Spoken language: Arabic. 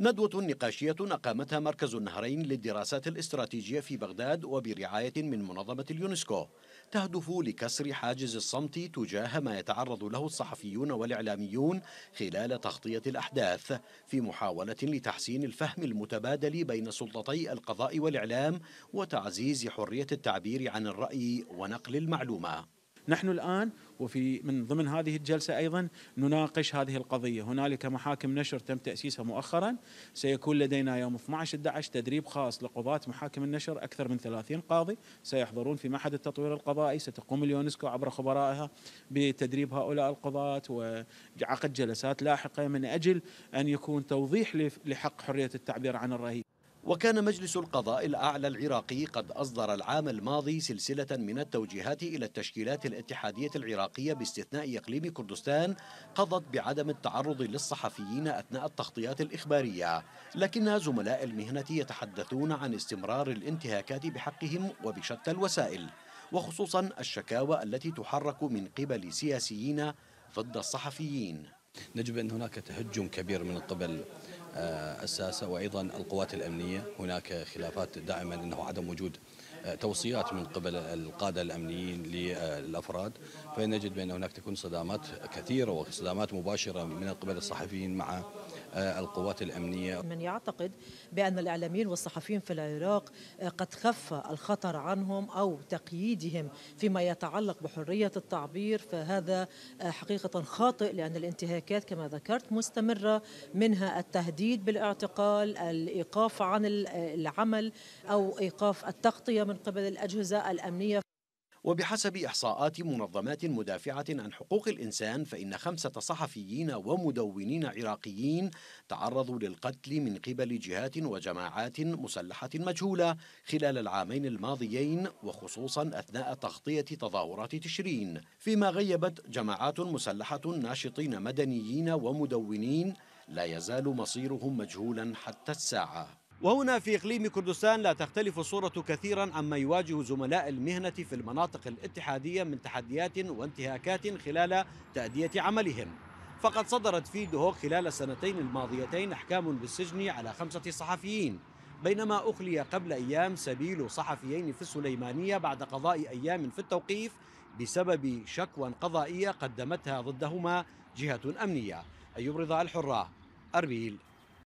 ندوة نقاشية أقامتها مركز النهرين للدراسات الاستراتيجية في بغداد وبرعاية من منظمة اليونسكو تهدف لكسر حاجز الصمت تجاه ما يتعرض له الصحفيون والإعلاميون خلال تغطية الأحداث في محاولة لتحسين الفهم المتبادل بين سلطتي القضاء والإعلام وتعزيز حرية التعبير عن الرأي ونقل المعلومة نحن الآن وفي من ضمن هذه الجلسة أيضا نناقش هذه القضية هنالك محاكم نشر تم تأسيسها مؤخرا سيكون لدينا يوم 12-11 تدريب خاص لقضاة محاكم النشر أكثر من 30 قاضي سيحضرون في معهد التطوير القضائي ستقوم اليونسكو عبر خبرائها بتدريب هؤلاء القضاة وعقد جلسات لاحقة من أجل أن يكون توضيح لحق حرية التعبير عن الرأي وكان مجلس القضاء الأعلى العراقي قد أصدر العام الماضي سلسلة من التوجيهات إلى التشكيلات الاتحادية العراقية باستثناء إقليم كردستان قضت بعدم التعرض للصحفيين أثناء التغطيات الإخبارية لكن زملاء المهنة يتحدثون عن استمرار الانتهاكات بحقهم وبشتى الوسائل وخصوصا الشكاوى التي تحرك من قبل سياسيين ضد الصحفيين نجد أن هناك تهجم كبير من قبل آه، الساسة وأيضا القوات الأمنية هناك خلافات دائما أنه عدم وجود آه، توصيات من قبل القادة الأمنيين للأفراد فنجد بأن هناك تكون صدامات كثيرة وصدامات مباشرة من قبل الصحفيين مع آه، القوات الأمنية من يعتقد بأن الإعلاميين والصحفيين في العراق آه، قد خف الخطر عنهم أو تقييدهم فيما يتعلق بحرية التعبير فهذا آه، حقيقة خاطئ لأن الانتهاكات كما ذكرت مستمرة منها التهديد بالاعتقال الإيقاف عن العمل أو إيقاف التغطية من قبل الأجهزة الأمنية وبحسب إحصاءات منظمات مدافعة عن حقوق الإنسان فإن خمسة صحفيين ومدونين عراقيين تعرضوا للقتل من قبل جهات وجماعات مسلحة مجهولة خلال العامين الماضيين وخصوصا أثناء تغطية تظاهرات تشرين فيما غيبت جماعات مسلحة ناشطين مدنيين ومدونين لا يزال مصيرهم مجهولا حتى الساعه وهنا في إقليم كردستان لا تختلف الصورة كثيرا عما يواجه زملاء المهنة في المناطق الاتحادية من تحديات وانتهاكات خلال تأدية عملهم فقد صدرت في دهوك خلال السنتين الماضيتين أحكام بالسجن على خمسة صحفيين بينما أخلي قبل أيام سبيل صحفيين في السليمانية بعد قضاء أيام في التوقيف بسبب شكوى قضائية قدمتها ضدهما جهة أمنية أيوب رضا الحرة أربيل